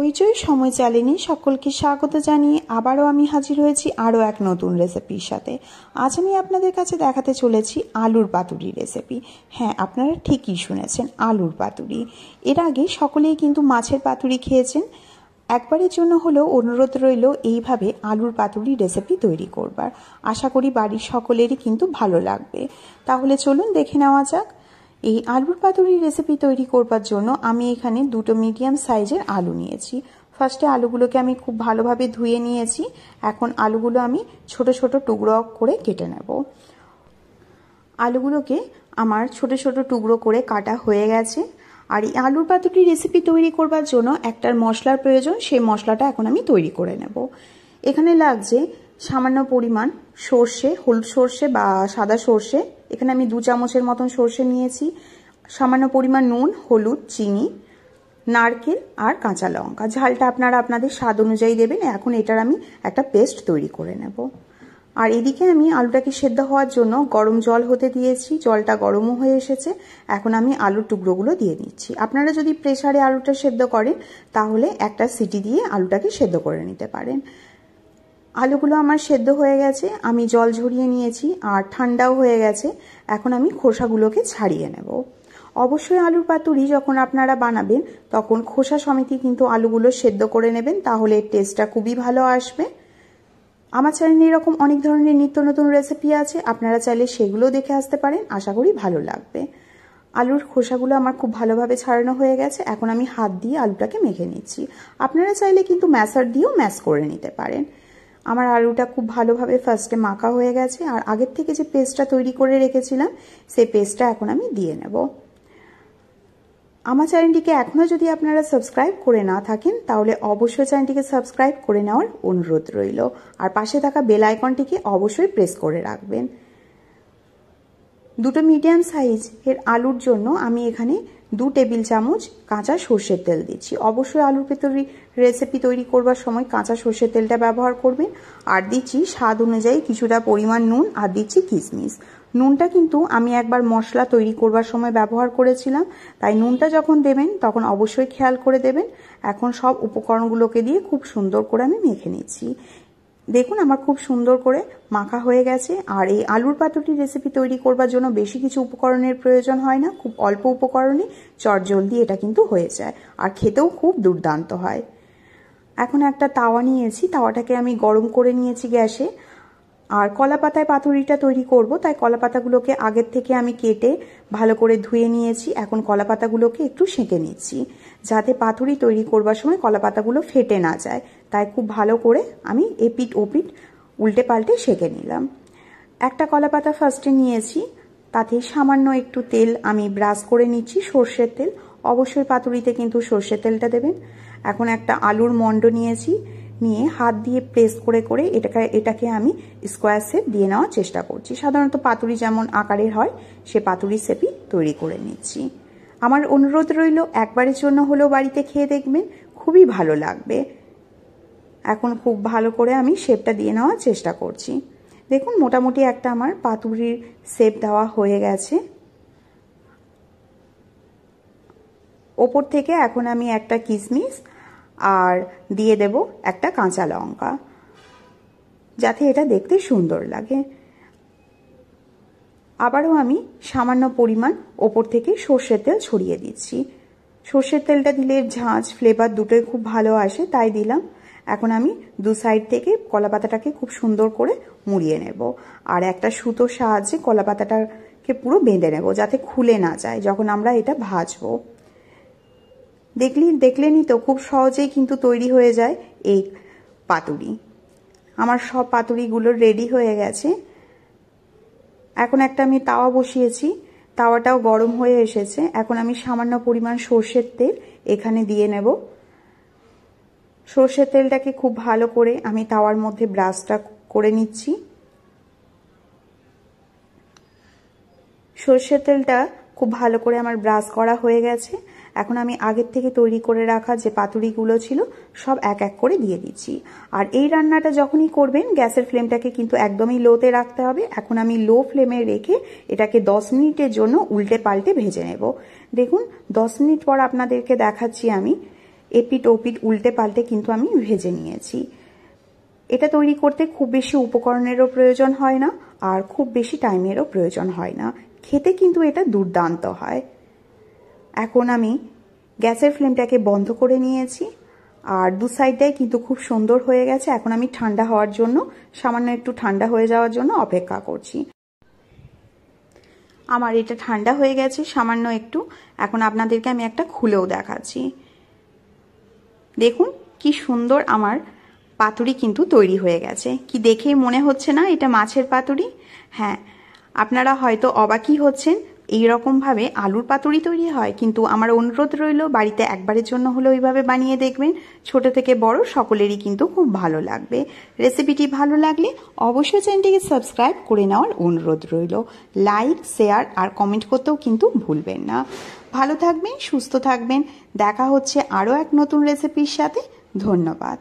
হইচই সময় চালিনি সকলকে স্বাগত জানিয়ে আবারও আমি হাজির হয়েছি আরও এক নতুন রেসিপির সাথে আজ আমি আপনাদের কাছে দেখাতে চলেছি আলুর পাতুরি রেসিপি হ্যাঁ আপনারা ঠিকই শুনেছেন আলুর পাতুরি এর আগে সকলেই কিন্তু মাছের পাতুরি খেয়েছেন একবারের জন্য হলেও অনুরোধ রইল এইভাবে আলুর পাতুরি রেসিপি তৈরি করবার আশা করি বাড়ির সকলেরই কিন্তু ভালো লাগবে তাহলে চলুন দেখে নেওয়া যাক এই আলুর পাতুরি রেসিপি তৈরি করবার জন্য আমি এখানে দুটো মিডিয়াম সাইজের আলু নিয়েছি ফার্স্টে আলুগুলোকে আমি খুব ভালোভাবে ধুয়ে নিয়েছি এখন আলুগুলো আমি ছোট ছোট টুকরো করে কেটে নেব আলুগুলোকে আমার ছোট ছোট টুকরো করে কাটা হয়ে গেছে আর এই আলুর পাতুরি রেসিপি তৈরি করবার জন্য একটার মশলার প্রয়োজন সেই মশলাটা এখন আমি তৈরি করে নেব এখানে লাগছে সামান্য পরিমাণ সর্ষে হলুদ সর্ষে বা সাদা সর্ষে এখানে আমি দু চামচের মতন সর্ষে নিয়েছি সামান্য পরিমাণ নুন হলুদ চিনি নারকেল আর কাঁচা লঙ্কা ঝালটা আপনারা আপনাদের স্বাদ অনুযায়ী দেবেন এখন এটার আমি একটা পেস্ট তৈরি করে নেব আর এদিকে আমি আলুটাকে সেদ্ধ হওয়ার জন্য গরম জল হতে দিয়েছি জলটা গরমও হয়ে এসেছে এখন আমি আলুর টুকরোগুলো দিয়ে নিচ্ছি আপনারা যদি প্রেসারে আলুটা সেদ্ধ করেন তাহলে একটা সিটি দিয়ে আলুটাকে সেদ্ধ করে নিতে পারেন আলুগুলো আমার সেদ্ধ হয়ে গেছে আমি জল ঝরিয়ে নিয়েছি আর ঠান্ডাও হয়ে গেছে এখন আমি খোসাগুলোকে ছাড়িয়ে নেব অবশ্যই আলুর পাতুরি যখন আপনারা বানাবেন তখন খোসা সমিতি কিন্তু আলুগুলো সেদ্ধ করে নেবেন তাহলে টেস্টটা খুবই ভালো আসবে আমার চ্যানেলে এরকম অনেক ধরনের নিত্য নতুন রেসিপি আছে আপনারা চাইলে সেগুলো দেখে আসতে পারেন আশা করি ভালো লাগবে আলুর খোসাগুলো আমার খুব ভালোভাবে ছাড়ানো হয়ে গেছে এখন আমি হাত দিয়ে আলুটাকে মেখে নিচ্ছি আপনারা চাইলে কিন্তু ম্যাসার দিয়েও ম্যাশ করে নিতে পারেন আমার আলুটা খুব ভালোভাবে ফার্স্টে মাখা হয়ে গেছে আর আগের থেকে যে পেস্টটা তৈরি করে রেখেছিলাম সেই পেস্টটা এখন আমি দিয়ে নেব আমার চ্যানেলটিকে এখনও যদি আপনারা সাবস্ক্রাইব করে না থাকেন তাহলে অবশ্যই চ্যানেলটিকে সাবস্ক্রাইব করে নেওয়ার অনুরোধ রইল আর পাশে থাকা বেল আইকনটিকে অবশ্যই প্রেস করে রাখবেন দুটো মিডিয়াম সাইজ এর আলুর জন্য আমি এখানে দু টেবিল চামচ কাঁচা সর্ষের তেল দিচ্ছি অবশ্যই আলুর পেতরি রেসিপি তৈরি করবার সময় কাঁচা সর্ষের তেলটা ব্যবহার করবেন আর দিচ্ছি স্বাদ অনুযায়ী কিছুটা পরিমাণ নুন আর দিচ্ছি কিশমিশ নুনটা কিন্তু আমি একবার মশলা তৈরি করবার সময় ব্যবহার করেছিলাম তাই নুনটা যখন দেবেন তখন অবশ্যই খেয়াল করে দেবেন এখন সব উপকরণগুলোকে দিয়ে খুব সুন্দর করে আমি মেখে নিচ্ছি দেখুন আমার খুব সুন্দর করে মাখা হয়ে গেছে আর এই আলুর পাতুরি রেসিপি তৈরি করবার জন্য বেশি কিছু উপকরণের প্রয়োজন হয় না খুব অল্প উপকরণে জলদি এটা কিন্তু হয়ে যায় আর খেতেও খুব দুর্দান্ত হয় এখন একটা তাওয়া নিয়েছি তাওয়াটাকে আমি গরম করে নিয়েছি গ্যাসে আর কলা পাতায় পাতুরিটা তৈরি করব তাই কলা পাতাগুলোকে আগের থেকে আমি কেটে ভালো করে ধুয়ে নিয়েছি এখন কলা পাতাগুলোকে একটু সেঁকে নিচ্ছি যাতে পাথরি তৈরি করবার সময় কলা পাতাগুলো ফেটে না যায় তাই খুব ভালো করে আমি এপিট ওপিট উল্টে পাল্টে সেঁকে নিলাম একটা কলা পাতা ফার্স্টে নিয়েছি তাতে সামান্য একটু তেল আমি ব্রাশ করে নিচ্ছি সর্ষের তেল অবশ্যই পাতুরিতে কিন্তু সর্ষের তেলটা দেবেন এখন একটা আলুর মণ্ড নিয়েছি নিয়ে হাত দিয়ে প্রেস করে করে এটাকে এটাকে আমি স্কোয়ার সেপ দিয়ে নেওয়ার চেষ্টা করছি সাধারণত পাতুরি যেমন আকারের হয় সে পাতুরি সেপই তৈরি করে নিচ্ছি আমার অনুরোধ রইল একবারের জন্য হলেও বাড়িতে খেয়ে দেখবেন খুবই ভালো লাগবে এখন খুব ভালো করে আমি শেপটা দিয়ে নেওয়ার চেষ্টা করছি দেখুন মোটামুটি একটা আমার পাতুরির শেপ দেওয়া হয়ে গেছে ওপর থেকে এখন আমি একটা কিসমিস আর দিয়ে দেব একটা কাঁচা লঙ্কা যাতে এটা দেখতে সুন্দর লাগে আবারও আমি সামান্য পরিমাণ ওপর থেকে সর্ষের তেল ছড়িয়ে দিচ্ছি সর্ষের তেলটা দিলে ঝাঁঝ ফ্লেভার দুটোই খুব ভালো আসে তাই দিলাম এখন আমি দু সাইড থেকে কলা পাতাটাকে খুব সুন্দর করে মুড়িয়ে নেব আর একটা সুতোর সাহায্যে কলা পাতাটাকে পুরো বেঁধে নেব যাতে খুলে না যায় যখন আমরা এটা ভাজবো দেখলি দেখলেনই তো খুব সহজেই কিন্তু তৈরি হয়ে যায় এই পাতুরি আমার সব পাতুরিগুলো রেডি হয়ে গেছে এখন একটা আমি তাওয়া বসিয়েছি তাওয়াটাও গরম হয়ে এসেছে এখন আমি সামান্য পরিমাণ সর্ষের তেল এখানে দিয়ে নেব সর্ষের তেলটাকে খুব ভালো করে আমি তাওয়ার মধ্যে ব্রাশটা করে নিচ্ছি সর্ষের তেলটা খুব ভালো করে আমার ব্রাশ করা হয়ে গেছে এখন আমি আগের থেকে তৈরি করে রাখা যে পাতুরিগুলো ছিল সব এক এক করে দিয়ে দিচ্ছি আর এই রান্নাটা যখনই করবেন গ্যাসের ফ্লেমটাকে কিন্তু একদমই লোতে রাখতে হবে এখন আমি লো ফ্লেমে রেখে এটাকে দশ মিনিটের জন্য উল্টে পাল্টে ভেজে নেব দেখুন দশ মিনিট পর আপনাদেরকে দেখাচ্ছি আমি এপিট ওপিট উল্টে পাল্টে কিন্তু আমি ভেজে নিয়েছি এটা তৈরি করতে খুব বেশি উপকরণেরও প্রয়োজন হয় না আর খুব বেশি টাইমেরও প্রয়োজন হয় না খেতে কিন্তু এটা দুর্দান্ত হয় এখন আমি গ্যাসের ফ্লেমটাকে বন্ধ করে নিয়েছি আর দু সাইডটাই কিন্তু খুব সুন্দর হয়ে গেছে এখন আমি ঠান্ডা হওয়ার জন্য সামান্য একটু ঠান্ডা হয়ে যাওয়ার জন্য অপেক্ষা করছি আমার এটা ঠান্ডা হয়ে গেছে সামান্য একটু এখন আপনাদেরকে আমি একটা খুলেও দেখাচ্ছি দেখুন কি সুন্দর আমার পাতুরি কিন্তু তৈরি হয়ে গেছে কি দেখেই মনে হচ্ছে না এটা মাছের পাতুরি হ্যাঁ আপনারা হয়তো অবাকই হচ্ছেন এই রকমভাবে আলুর পাতুরি তৈরি হয় কিন্তু আমার অনুরোধ রইল বাড়িতে একবারের জন্য হলেও এইভাবে বানিয়ে দেখবেন ছোট থেকে বড় সকলেরই কিন্তু খুব ভালো লাগবে রেসিপিটি ভালো লাগলে অবশ্যই চ্যানেলটিকে সাবস্ক্রাইব করে নেওয়ার অনুরোধ রইল লাইক শেয়ার আর কমেন্ট করতেও কিন্তু ভুলবেন না ভালো থাকবেন সুস্থ থাকবেন দেখা হচ্ছে আরও এক নতুন রেসিপির সাথে ধন্যবাদ